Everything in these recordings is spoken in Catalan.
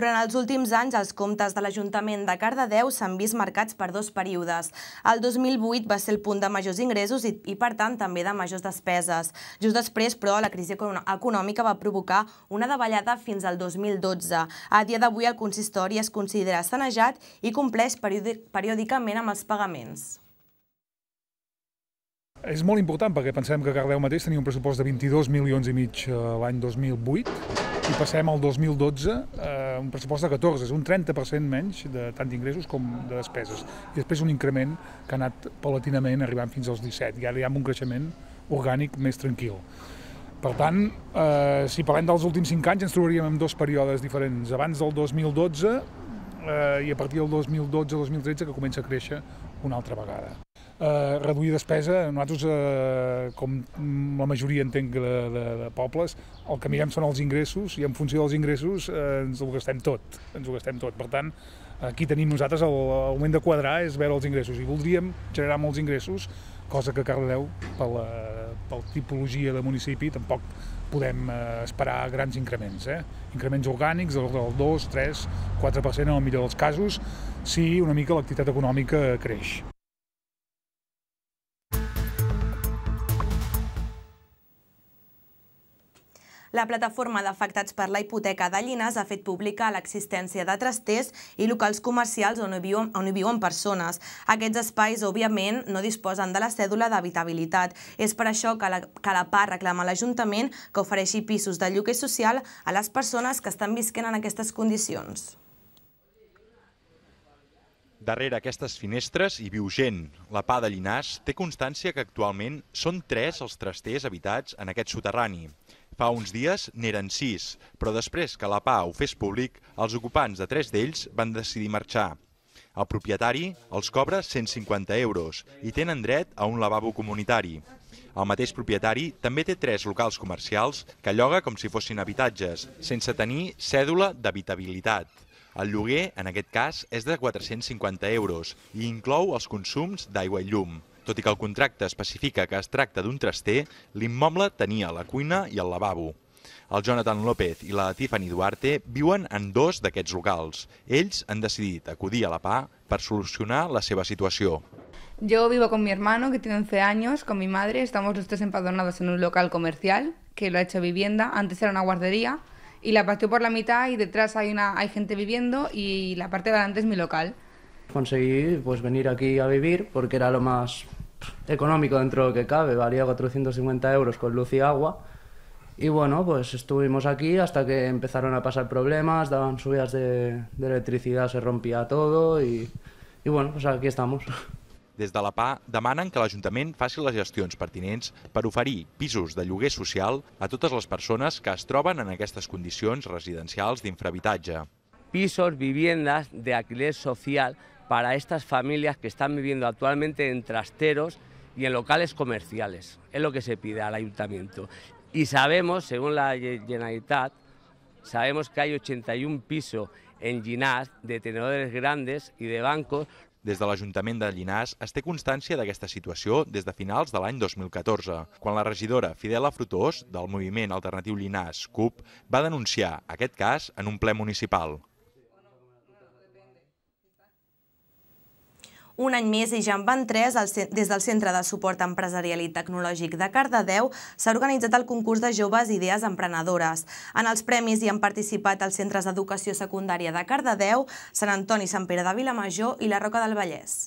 Durant els últims anys, els comptes de l'Ajuntament de Cardedeu s'han vist marcats per dos períodes. El 2008 va ser el punt de majors ingressos i, i per tant, també de majors despeses. Just després, però, la crisi econòmica va provocar una davallada fins al 2012. A dia d'avui, el consistori es considera sanejat i compleix periòdicament amb els pagaments. És molt important perquè pensem que Cardeu mateix tenia un pressupost de 22 milions i mig eh, l'any 2008 si passem al 2012, eh, un pressupost de 14, és un 30% menys de tant d'ingressos com de despeses. I després un increment que ha anat paulatinament arribant fins als 17, i ara hi ha un creixement orgànic més tranquil. Per tant, eh, si parlem dels últims 5 anys, ens trobaríem en dos períodes diferents. Abans del 2012 eh, i a partir del 2012-2013 que comença a créixer una altra vegada eh, reduir despesa, nosaltres, eh, com la majoria entenc de, de, de pobles, el que mirem són els ingressos i en funció dels ingressos eh, ens ho gastem tot, ens ho gastem tot. Per tant, aquí tenim nosaltres el, el moment de quadrar és veure els ingressos i voldríem generar molts ingressos, cosa que Cardedeu, per la, per la tipologia de municipi, tampoc podem eh, esperar grans increments. Eh? Increments orgànics del 2, 3, 4% en el millor dels casos, si una mica l'activitat econòmica creix. La plataforma d'afectats per la hipoteca de Llinas ha fet pública l'existència de trasters i locals comercials on hi, viuen, on hi viuen persones. Aquests espais, òbviament, no disposen de la cèdula d'habitabilitat. És per això que la, que la part reclama l'Ajuntament que ofereixi pisos de lloguer social a les persones que estan visquent en aquestes condicions. Darrere aquestes finestres hi viu gent. La PA de Llinàs té constància que actualment són tres els trasters habitats en aquest soterrani. Fa uns dies n'eren sis, però després que la PA ho fes públic, els ocupants de tres d'ells van decidir marxar. El propietari els cobra 150 euros i tenen dret a un lavabo comunitari. El mateix propietari també té tres locals comercials que lloga com si fossin habitatges, sense tenir cèdula d'habitabilitat. El lloguer, en aquest cas, és de 450 euros i inclou els consums d'aigua i llum. Tot i que el contracte especifica que es tracta d'un traster, l'immoble tenia la cuina i el lavabo. El Jonathan López i la Tiffany Duarte viuen en dos d'aquests locals. Ells han decidit acudir a la PA per solucionar la seva situació. Yo vivo con mi hermano que tiene 11 años, con mi madre, estamos los tres empadronados en un local comercial que lo ha hecho vivienda, antes era una guardería y la partió por la mitad y detrás hay, una, hay gente viviendo y la parte de adelante es mi local. Conseguí pues, venir aquí a vivir porque era lo más económico dentro de lo que cabe, valía 450 euros con luz y agua. Y bueno, pues estuvimos aquí hasta que empezaron a pasar problemas, daban subidas de, de electricidad, se rompía todo y, y bueno, pues aquí estamos. Des de la PA demanen que l'Ajuntament faci les gestions pertinents per oferir pisos de lloguer social a totes les persones que es troben en aquestes condicions residencials d'infrahabitatge. Pisos, viviendas de alquiler social para estas familias que están viviendo actualmente en trasteros y en locales comerciales. Es lo que se pide al ayuntamiento. Y sabemos, según la Generalitat, sabemos que hay 81 pisos en Ginás de tenedores grandes i de bancos. Des de l'Ajuntament de Llinàs es té constància d'aquesta situació des de finals de l'any 2014, quan la regidora Fidela Frutós, del moviment alternatiu Llinàs, CUP, va denunciar aquest cas en un ple municipal. Un any més i ja en van tres, des del Centre de Suport Empresarial i Tecnològic de Cardedeu s'ha organitzat el concurs de joves idees emprenedores. En els premis hi han participat els centres d'educació secundària de Cardedeu, Sant Antoni, Sant Pere de Vilamajor i la Roca del Vallès.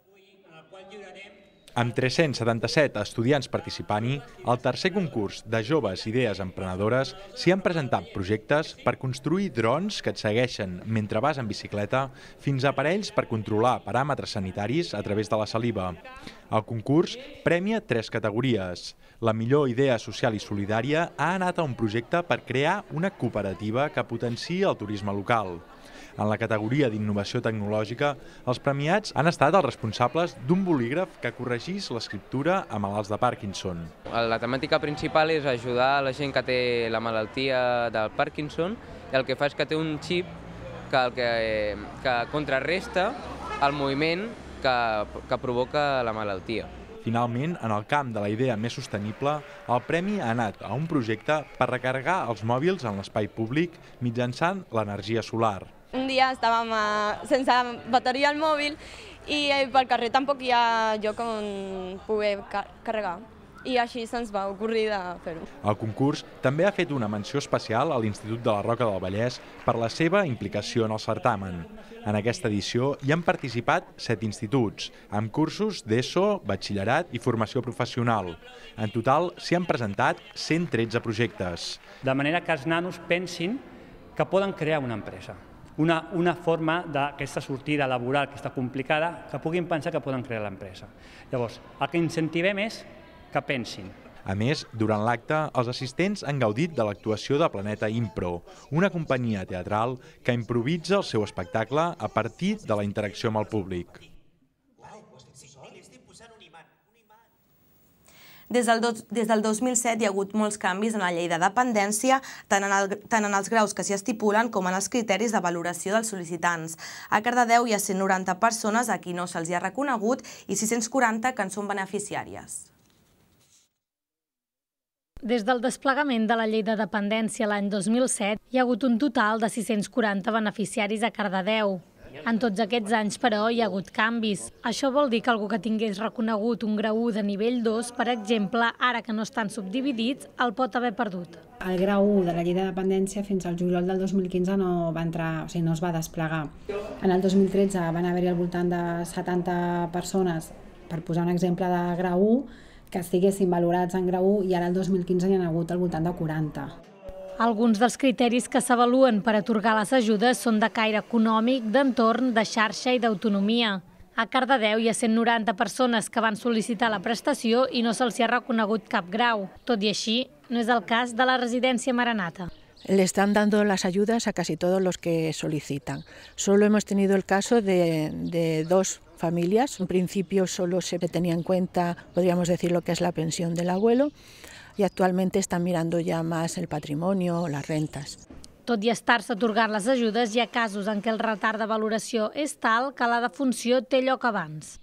Avui, a eh, qual lliurarem amb 377 estudiants participant-hi, al tercer concurs de joves idees emprenedores s'hi han presentat projectes per construir drons que et segueixen mentre vas en bicicleta fins a aparells per controlar paràmetres sanitaris a través de la saliva. El concurs premia tres categories. La millor idea social i solidària ha anat a un projecte per crear una cooperativa que potenciï el turisme local. En la categoria d'innovació tecnològica, els premiats han estat els responsables d'un bolígraf que corregís l'escriptura a malalts de Parkinson. La temàtica principal és ajudar la gent que té la malaltia del Parkinson i el que fa és que té un xip que, el que, que contrarresta el moviment que, que provoca la malaltia. Finalment, en el camp de la idea més sostenible, el premi ha anat a un projecte per recarregar els mòbils en l'espai públic mitjançant l'energia solar. Un dia estàvem sense bateria al mòbil i eh, pel carrer tampoc hi ha lloc on poder carregar i així se'ns va ocorrir de fer-ho. El concurs també ha fet una menció especial a l'Institut de la Roca del Vallès per la seva implicació en el certamen. En aquesta edició hi han participat set instituts, amb cursos d'ESO, batxillerat i formació professional. En total s'hi han presentat 113 projectes. De manera que els nanos pensin que poden crear una empresa una, una forma d'aquesta sortida laboral que està complicada, que puguin pensar que poden crear l'empresa. Llavors, el que incentivem és que pensin, a més, durant l'acte, els assistents han gaudit de l'actuació de Planeta Impro, una companyia teatral que improvisa el seu espectacle a partir de la interacció amb el públic. Des del, des del 2007 hi ha hagut molts canvis en la llei de dependència, tant en, el, tant en els graus que s'hi estipulen com en els criteris de valoració dels sol·licitants. A Cardedeu hi ha 190 persones a qui no se'ls ha reconegut i 640 que en són beneficiàries. Des del desplegament de la llei de dependència l'any 2007 hi ha hagut un total de 640 beneficiaris a Cardedeu. En tots aquests anys, però, hi ha hagut canvis. Això vol dir que algú que tingués reconegut un grau 1 de nivell 2, per exemple, ara que no estan subdividits, el pot haver perdut. El grau 1 de la llei de dependència fins al juliol del 2015 no va entrar, o sigui, no es va desplegar. En el 2013 van haver-hi al voltant de 70 persones, per posar un exemple de grau 1, que estiguessin valorats en grau 1 i ara el 2015 hi ha hagut al voltant de 40. Alguns dels criteris que s'avaluen per atorgar les ajudes són de caire econòmic, d'entorn, de xarxa i d'autonomia. A Cardedeu hi ha 190 persones que van sol·licitar la prestació i no se'ls ha reconegut cap grau. Tot i així, no és el cas de la residència Maranata. Le están dando las ayudas a casi todos los que solicitan. Solo hemos tenido el caso de, de dos familias. En principio solo se tenía en cuenta, podríamos decir, lo que es la pensión del abuelo y actualmente están mirando ya más el patrimonio o las rentas. Tot i estar-se atorgant les ajudes, hi ha casos en què el retard de valoració és tal que la defunció té lloc abans.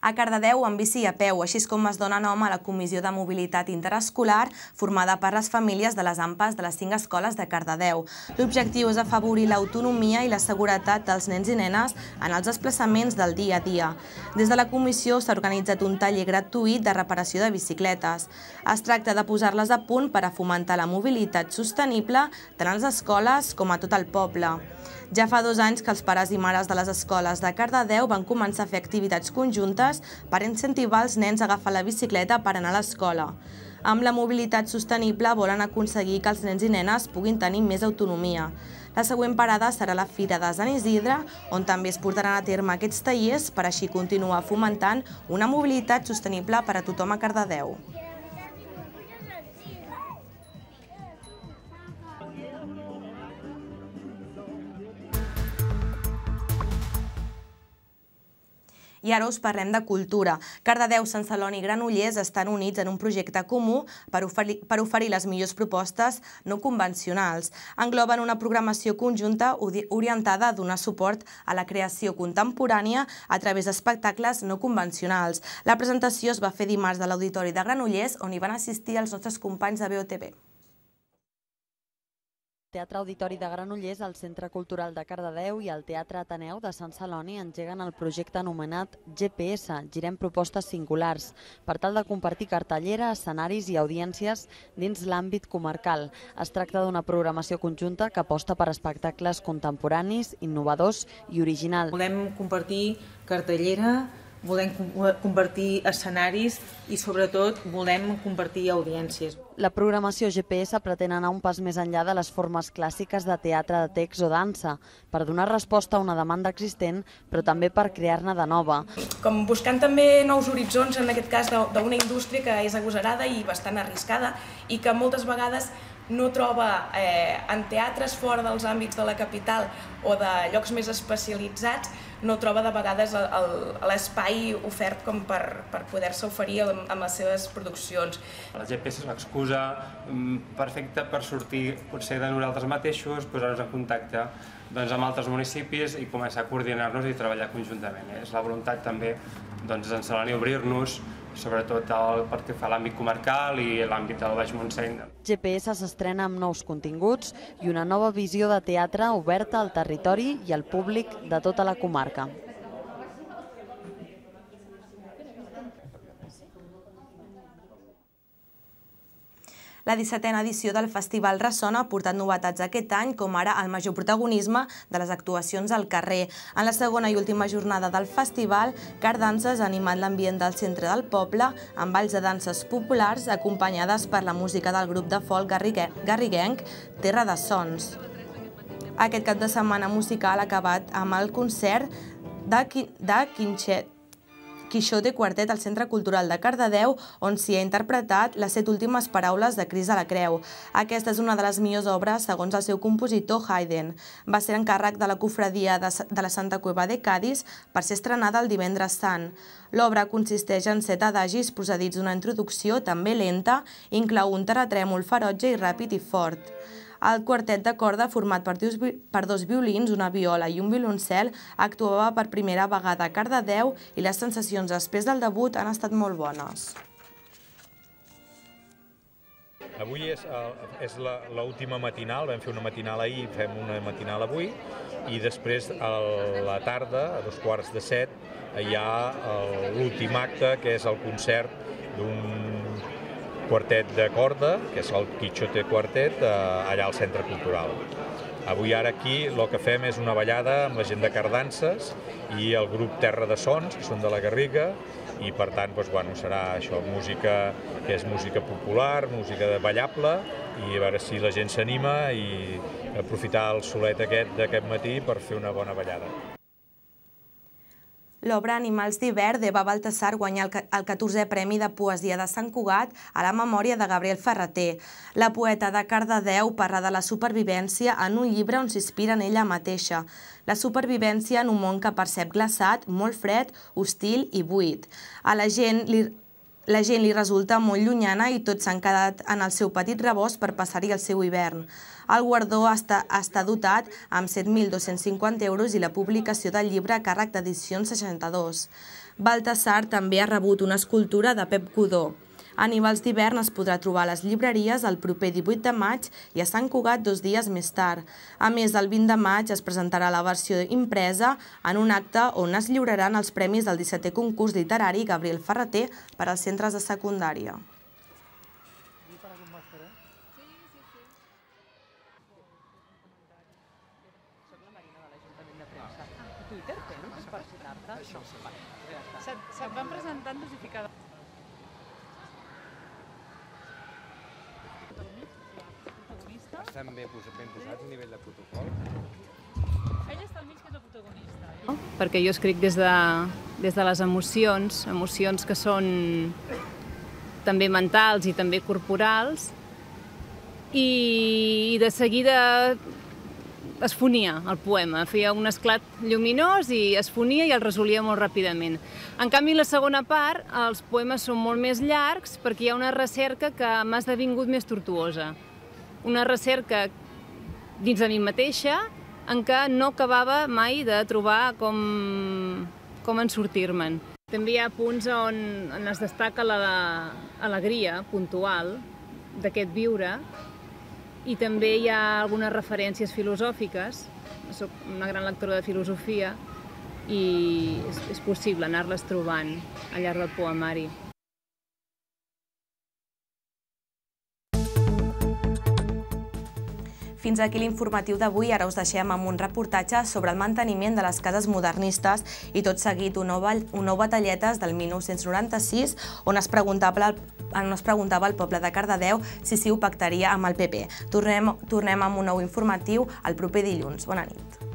A Cardedeu, amb bici a peu, així com es dona nom a la Comissió de Mobilitat Interescolar, formada per les famílies de les AMPAs de les cinc escoles de Cardedeu. L'objectiu és afavorir l'autonomia i la seguretat dels nens i nenes en els desplaçaments del dia a dia. Des de la comissió s'ha organitzat un taller gratuït de reparació de bicicletes. Es tracta de posar-les a punt per a fomentar la mobilitat sostenible tant a les escoles com a tot el poble. Ja fa dos anys que els pares i mares de les escoles de Cardedeu van començar a fer activitats conjuntes per incentivar els nens a agafar la bicicleta per anar a l'escola. Amb la mobilitat sostenible volen aconseguir que els nens i nenes puguin tenir més autonomia. La següent parada serà la Fira de Sant Isidre, on també es portaran a terme aquests tallers per així continuar fomentant una mobilitat sostenible per a tothom a Cardedeu. I ara us parlem de cultura. Cardedeu, Sant Celoni i Granollers estan units en un projecte comú per oferir, per oferir les millors propostes no convencionals. Engloben una programació conjunta orientada a donar suport a la creació contemporània a través d'espectacles no convencionals. La presentació es va fer dimarts a l'Auditori de Granollers, on hi van assistir els nostres companys de BOTV. Teatre Auditori de Granollers, el Centre Cultural de Cardedeu i el Teatre Ateneu de Sant Celoni engeguen el projecte anomenat GPS, Girem Propostes Singulars, per tal de compartir cartellera, escenaris i audiències dins l'àmbit comarcal. Es tracta d'una programació conjunta que aposta per espectacles contemporanis, innovadors i originals. Volem compartir cartellera, volem compartir escenaris i sobretot volem compartir audiències. La programació GPS pretén anar un pas més enllà de les formes clàssiques de teatre de text o dansa, per donar resposta a una demanda existent, però també per crear-ne de nova. Com buscant també nous horitzons, en aquest cas d'una indústria que és agosarada i bastant arriscada i que moltes vegades no troba eh, en teatres fora dels àmbits de la capital o de llocs més especialitzats no troba de vegades l'espai ofert com per, per poder-se oferir amb, amb les seves produccions. La GPS és una excusa mm, perfecta per sortir potser de nosaltres mateixos, posar-nos en contacte doncs, amb altres municipis i començar a coordinar-nos i treballar conjuntament. Eh? És la voluntat també doncs, en Saloni obrir-nos sobretot el, pel que fa a l'àmbit comarcal i l'àmbit del Baix Montseny. GPS s'estrena amb nous continguts i una nova visió de teatre oberta al territori i al públic de tota la comarca. La 17a edició del Festival Ressona ha portat novetats aquest any, com ara el major protagonisme de les actuacions al carrer. En la segona i última jornada del festival, Cardances ha animat l'ambient del centre del poble amb balls de danses populars acompanyades per la música del grup de folk garriguenc Terra de Sons. Aquest cap de setmana musical ha acabat amb el concert de, Quin Quinxet Quixote Quartet al Centre Cultural de Cardedeu, on s'hi ha interpretat les set últimes paraules de Cris de la Creu. Aquesta és una de les millors obres, segons el seu compositor Haydn. Va ser encàrrec de la cofradia de la Santa Cueva de Cádiz per ser estrenada el divendres sant. L'obra consisteix en set adagis procedits d'una introducció també lenta, inclou un terratrèmol ferotge i ràpid i fort. El quartet de corda, format per, dos violins, una viola i un violoncel, actuava per primera vegada a Cardedeu i les sensacions després del debut han estat molt bones. Avui és, és l'última matinal, vam fer una matinal ahir, fem una matinal avui, i després a la tarda, a dos quarts de set, hi ha l'últim acte, que és el concert d'un quartet de corda, que és el Quixote Quartet, eh, allà al Centre Cultural. Avui ara aquí el que fem és una ballada amb la gent de Cardances i el grup Terra de Sons, que són de la Garriga, i per tant doncs, bueno, serà això, música que és música popular, música de ballable, i a veure si la gent s'anima i aprofitar el solet aquest d'aquest matí per fer una bona ballada. L'obra Animals d'hivern va Baltasar guanyar el 14è Premi de Poesia de Sant Cugat a la memòria de Gabriel Ferreter. La poeta de Cardedeu parla de la supervivència en un llibre on s'inspira en ella mateixa. La supervivència en un món que percep glaçat, molt fred, hostil i buit. A la gent li la gent li resulta molt llunyana i tots s'han quedat en el seu petit rebost per passar-hi el seu hivern. El guardó està, dotat amb 7.250 euros i la publicació del llibre a càrrec d'edicions 62. Baltasar també ha rebut una escultura de Pep Codó. Aníbals d'hivern es podrà trobar a les llibreries el proper 18 de maig i a Sant Cugat dos dies més tard. A més, el 20 de maig es presentarà la versió impresa en un acte on es lliuraran els premis del 17è concurs literari Gabriel Ferreter per als centres de secundària. Se'n van presentant dosificadors. estan ben, ben posats a nivell de protocol? Ell està al mig que és el protagonista. Eh? Perquè jo escric des de, des de les emocions, emocions que són també mentals i també corporals, i, i de seguida es fonia el poema, feia un esclat lluminós i es fonia i el resolia molt ràpidament. En canvi, la segona part, els poemes són molt més llargs perquè hi ha una recerca que m'ha esdevingut més tortuosa una recerca dins de mi mateixa en què no acabava mai de trobar com, com en sortir-me'n. També hi ha punts on, on es destaca l'alegria la, puntual d'aquest viure i també hi ha algunes referències filosòfiques. Soc una gran lectora de filosofia i és, és possible anar-les trobant al llarg del poemari. Fins aquí l'informatiu d'avui. Ara us deixem amb un reportatge sobre el manteniment de les cases modernistes i tot seguit un nou, un nou batalletes del 1996 on es preguntava el, on es preguntava al poble de Cardedeu si s'hi ho pactaria amb el PP. Tornem, tornem amb un nou informatiu el proper dilluns. Bona nit.